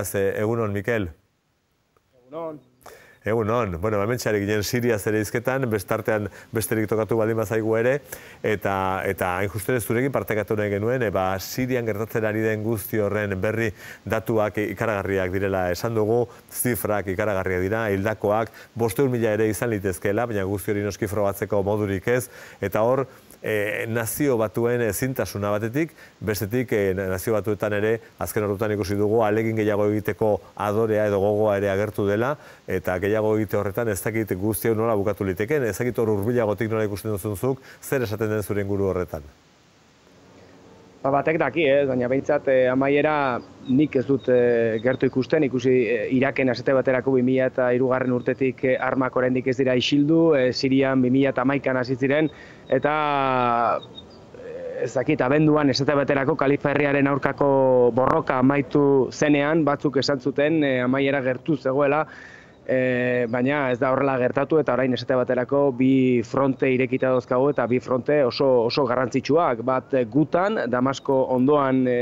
Egunon, Miquel. Egunon. Egun hon, bueno, hemen ginen Siria zere izketan, bestartean besterik tokatu baldin bazaigu ere, eta, eta hain justen ez zurekin partekatu nahi genuen, eba Sirian gertatzen ari den guzti horren berri datuak ikaragarriak direla esan dugu, zifrak ikaragarriak dira, hildakoak, boste mila ere izan litezkela, baina guzti hori noski batzeko modurik ez, eta hor, e, nazio batuen ezintasuna batetik, bestetik e, nazio batuetan ere azken horretan ikusi dugu alegin gehiago egiteko adorea edo gogoa ere agertu dela, eta gehiago gehiago egite horretan ez dakit guzti hau nola bukatu liteken, ez dakit hor urbilagotik nola ikusten duzun zuk, zer esaten den zuren guru horretan? Ba batek daki, eh, baina behintzat eh, amaiera nik ez dut eh, gertu ikusten, ikusi eh, Iraken azete baterako eta urtetik eh, armak oraindik ez dira isildu, eh, Sirian 2002-an ziren. eta eh, ez dakit abenduan esate baterako Kalifarriaren aurkako borroka amaitu zenean batzuk esan zuten eh, amaiera gertu zegoela e, baina ez da horrela gertatu eta orain esate baterako bi fronte irekita dozkago eta bi fronte oso, oso garrantzitsuak. Bat e, gutan, Damasko ondoan e,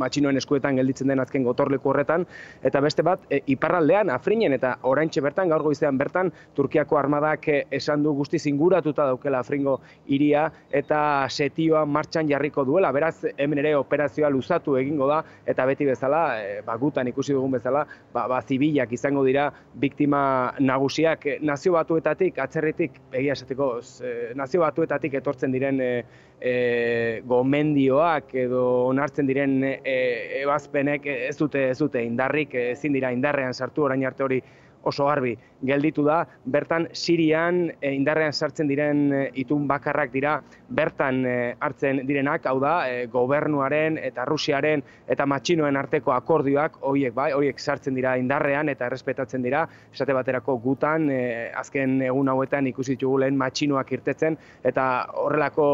matxinoen eskuetan gelditzen den azken gotorleku horretan, eta beste bat e, iparraldean, Afrinen eta oraintxe bertan, gaur goizean bertan, Turkiako armadak e, esan du guzti zinguratuta daukela Afringo iria eta setioa martxan jarriko duela. Beraz, hemen ere operazioa luzatu egingo da eta beti bezala, e, ba, gutan ikusi dugun bezala, ba, ba, zibilak izango dira bi biktima nagusiak eh, nazio batuetatik, atzerritik, egia esateko, eh, nazio batuetatik etortzen diren eh, gomendioak edo onartzen diren ebazpenek ez dute, ez dute indarrik, ezin dira indarrean sartu orain arte hori oso harbi gelditu da, bertan Sirian eh, indarrean sartzen diren eh, itun bakarrak dira, bertan eh, hartzen direnak, hau da, gobernuaren eta Rusiaren eta matxinoen arteko akordioak, horiek bai, horiek sartzen dira indarrean eta errespetatzen dira, esate baterako gutan, azken egun hauetan ikusit jugulen matxinoak irtetzen, eta horrelako,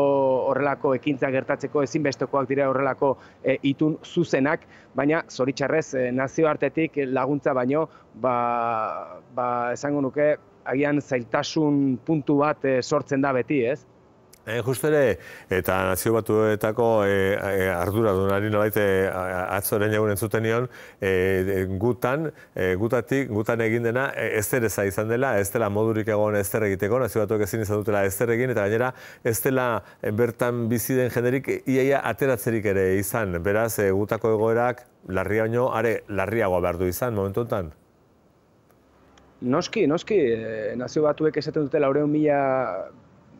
horrelako ekintza gertatzeko ezinbestokoak dira horrelako itun zuzenak, baina zoritzarrez e, nazioartetik laguntza baino, ba ba, esango nuke, agian zailtasun puntu bat eh, sortzen da beti, ez? E, just ere, eta nazio batuetako e, eh, e, ardura atzoren jagun entzuten nion, e, gutan, gutatik, gutan egin dena, ez izan dela, ez dela modurik egon ezter egiteko, nazio batuek ezin izan dutela ez egin, eta gainera ez dela bertan bizi den jenerik iaia ateratzerik ere izan, beraz, gutako egoerak, larria baino, are, larriagoa behar du izan, momentu enten? noski, noski, eh, nazio batuek esaten dute laureun mila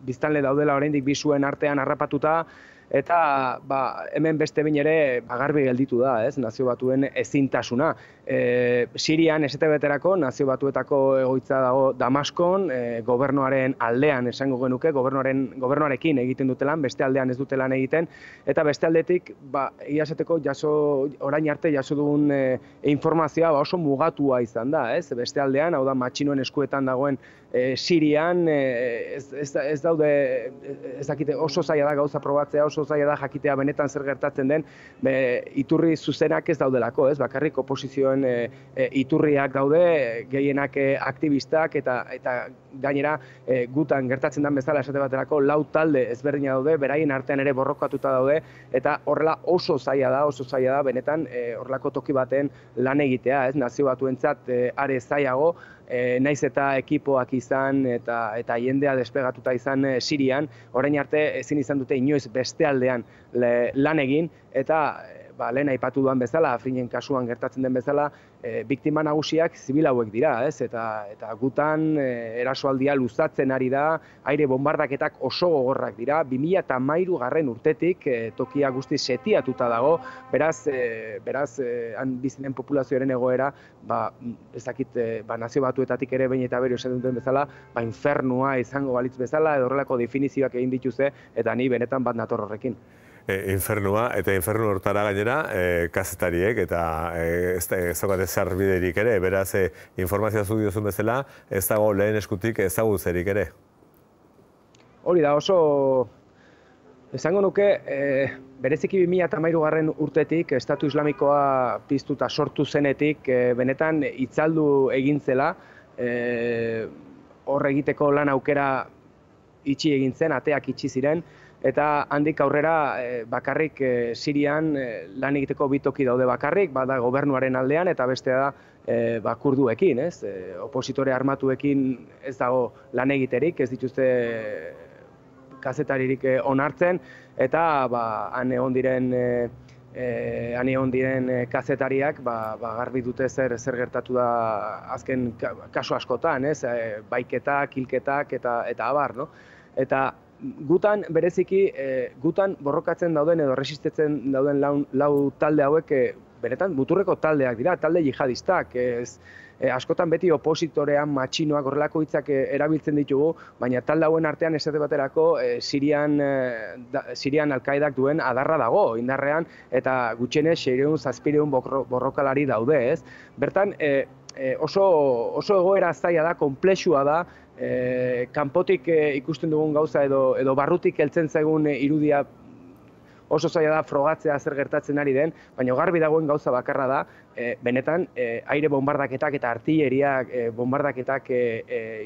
biztanle daudela oraindik bizuen artean harrapatuta eta ba, hemen beste bine ere, bagarbi gelditu da, ez, nazio batuen ezintasuna e, Sirian beterako, nazio batuetako egoitza dago Damaskon, e, gobernuaren aldean esango genuke, gobernuaren, gobernuarekin egiten dutelan, beste aldean ez dutelan egiten, eta beste aldetik, ba, iazeteko jaso, orain arte jaso dugun e, informazioa ba, oso mugatua izan da, ez? Beste aldean, hau da, matxinoen eskuetan dagoen e, Sirian, e, ez, ez, daude, ez dakite, oso zaila da gauza probatzea, oso zaila da jakitea benetan zer gertatzen den, be, iturri zuzenak ez daudelako, ez? Bakarrik oposizioen bertan eh, eh, iturriak daude, gehienak e, aktivistak eta eta gainera e, gutan gertatzen den bezala esate baterako lau talde ezberdina daude, beraien artean ere borrokatuta daude eta horrela oso zaila da, oso zaila da benetan e, horrelako toki baten lan egitea, ez nazio batuentzat e, are zailago, e, naiz eta ekipoak izan eta eta jendea despegatuta izan e, Sirian, orain arte ezin izan dute inoiz beste aldean lan egin eta ba, lehen aipatu duan bezala, afrinen kasuan gertatzen den bezala, e, biktima nagusiak zibil hauek dira, ez? Eta, eta gutan e, erasoaldia luzatzen ari da, aire bombardaketak oso gogorrak dira, 2000 eta mairu garren urtetik e, tokia guzti setiatuta dago, beraz, e, beraz e, han bizinen populazioaren egoera, ba, ezakit, e, ba, nazio batuetatik ere bain eta berio duten bezala, ba, infernua izango balitz bezala, edo horrelako definizioak egin dituze, eta ni benetan bat nator horrekin. E, infernua, eta infernu hortara gainera kasetariek, kazetariek, eta e, ez da, ez ere, beraz, e, informazioa zu diozun bezala, ez dago lehen eskutik ezagutzerik ere. Hori da, oso, esango nuke, bereziki 2008 garren urtetik, Estatu Islamikoa piztuta sortu zenetik, benetan itzaldu egin zela, egiteko lan aukera itxi egin zen, ateak itxi ziren, eta handik aurrera eh, bakarrik eh, Sirian eh, lan egiteko bitoki daude bakarrik, bada gobernuaren aldean eta bestea da e, kurduekin, ez? opositore armatuekin ez dago lan egiterik, ez dituzte kazetaririk onartzen eta ba han egon diren e, E, diren kazetariak ba, ba garbi dute zer zer gertatu da azken kasu askotan, ez? E, baiketak, hilketak eta eta abar, no? Eta gutan bereziki eh, gutan borrokatzen dauden edo resistetzen dauden lau, talde hauek e, eh, beretan muturreko taldeak dira, talde jihadistak, ez eh, askotan beti opositorean matxinoak horrelako hitzak erabiltzen ditugu, baina talde hauen artean esate baterako Sirian e, Sirian alkaidak duen adarra dago indarrean eta gutxenez 600 700 borrokalari daude, ez? Bertan e, e, oso, oso egoera zaila da, konplexua da, e, kanpotik eh, ikusten dugun gauza edo, edo barrutik heltzen zaigun irudia oso zaila da frogatzea zer gertatzen ari den, baina garbi dagoen gauza bakarra da, e, benetan e, aire bombardaketak eta artilleriak e, bombardaketak e,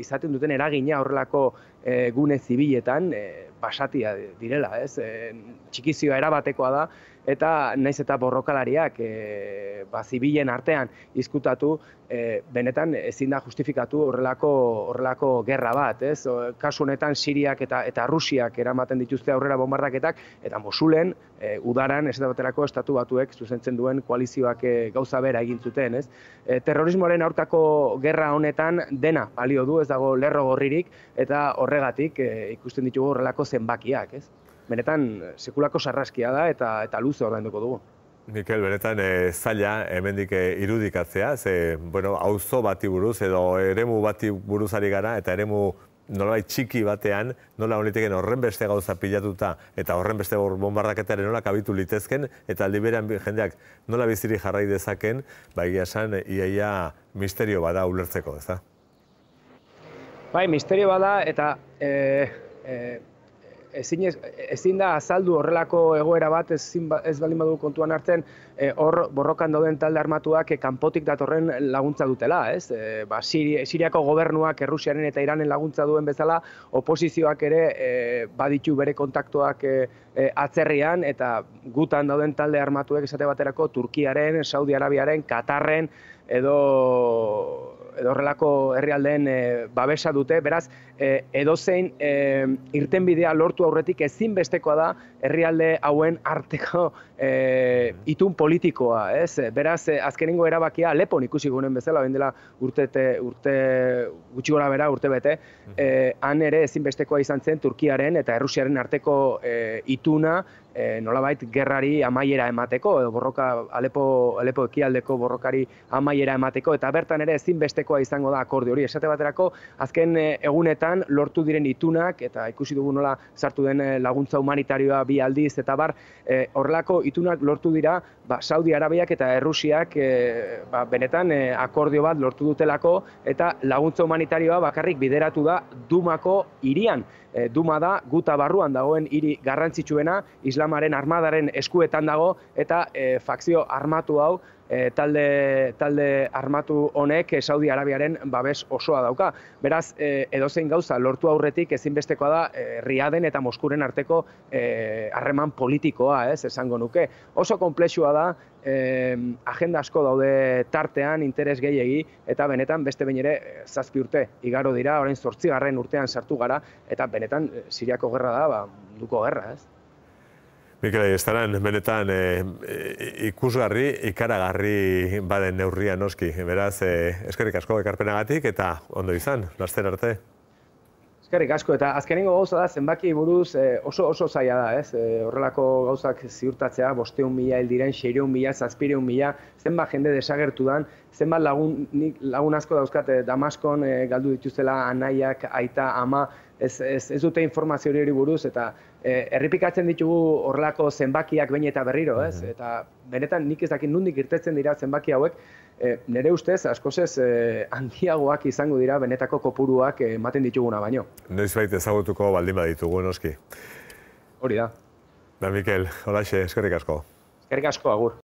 izaten duten eragina horrelako e, gune zibiletan, e, basatia direla, ez? E, txikizioa erabatekoa da, eta naiz eta borrokalariak e, ba, zibilen artean izkutatu, e, benetan ezin da justifikatu horrelako, horrelako gerra bat, ez? Kasu honetan Siriak eta eta Rusiak eramaten dituzte aurrera bombardaketak eta Mosulen eh, udaran ez baterako estatu batuek zuzentzen duen koalizioak gauza bera egin zuten, ez? E, terrorismoaren aurkako gerra honetan dena balio du, ez dago lerro gorririk eta horregatik e, ikusten ditugu horrelako zenbakiak, ez? benetan sekulako sarraskia da eta eta luze ordainduko dugu. Mikel, benetan e, zaila hemendik e, irudikatzea, ze bueno, auzo bati buruz edo eremu bati buruzari gara eta eremu nola txiki batean, nola honetiken horren beste gauza pilatuta eta horren beste bombardaketaren nola kabitu litezken eta aldi jendeak nola biziri jarrai dezaken, bai esan iaia misterio bada ulertzeko, ez da? Bai, misterio bada eta e, ezin, ezin da azaldu horrelako egoera bat ezin, ba, ez baldin badu kontuan hartzen e, hor borrokan dauden talde armatuak e, kanpotik datorren laguntza dutela, ez? E, Siriako gobernuak Errusiaren eta Iranen laguntza duen bezala oposizioak ere e, baditu bere kontaktuak e, atzerrian eta gutan dauden talde armatuek esate baterako Turkiaren, Saudi Arabiaren, Katarren edo edo horrelako herrialdeen babesa dute. Beraz, e, edozein e, irtenbidea lortu aurretik ezinbestekoa da herrialde hauen arteko e, itun politikoa, ez? Beraz, e, azkenengo erabakia lepon ikusi gunen bezala, bain dela urte, urte gutxi gora bera, urte bete, e, han ere ezinbestekoa izan zen Turkiaren eta Errusiaren arteko ituna, e, nolabait gerrari amaiera emateko, edo borroka Alepo, Alepo ekialdeko borrokari amaiera emateko, eta bertan ere ezinbestekoa izango da akorde hori. Esate baterako, azken egunetan lortu diren itunak eta ikusi dugu nola sartu den eh, laguntza humanitarioa bi aldiz eta bar e, horrelako itunak lortu dira ba, Saudi Arabiak eta Errusiak eh, ba, benetan akordio bat lortu dutelako eta laguntza humanitarioa bakarrik bideratu da Dumako hirian Duma da guta barruan dagoen hiri garrantzitsuena islamaren armadaren eskuetan dago eta fakzio armatu hau e, talde, talde armatu honek Saudi Arabiaren babes osoa dauka. Beraz, e, edozein gauza, lortu aurretik ezinbestekoa da e, Riaden eta Moskuren arteko harreman politikoa, ez, esango nuke. Oso komplexua da, e, agenda asko daude tartean, interes gehiegi, eta benetan beste bainere zazpi urte igaro dira, orain zortzigarren urtean sartu gara, eta benetan Siriako gerra da, ba, duko gerra, ez. Mikelai, ez daren, benetan eh, eh, ikusgarri, ikaragarri baden neurrian noski. Beraz, eh, eskerrik asko ekarpenagatik eta ondo izan, laster arte. Eskerrik asko eta azkenengo gauza da, zenbaki buruz oso oso zaila da, ez? Horrelako gauzak ziurtatzea, bosteun mila, eldiren, seireun mila, zazpireun mila, zenba jende desagertu den, zenba lagun asko dauzkat Damaskon galdu dituzela, anaiak, aita, ama, Ez dute informazio hori buruz eta E, Erripikatzen ditugu horrelako zenbakiak behin eta berriro, ez? Mm Eta benetan nik ez dakit nundik irtetzen dira zenbaki hauek, e, nire ustez, askozez, e, handiagoak izango dira benetako kopuruak ematen dituguna baino. Noiz baita ezagutuko baldin baditugu, noski. Hori da. Da, Mikel, hola eskerrik asko. Eskerrik asko, agur.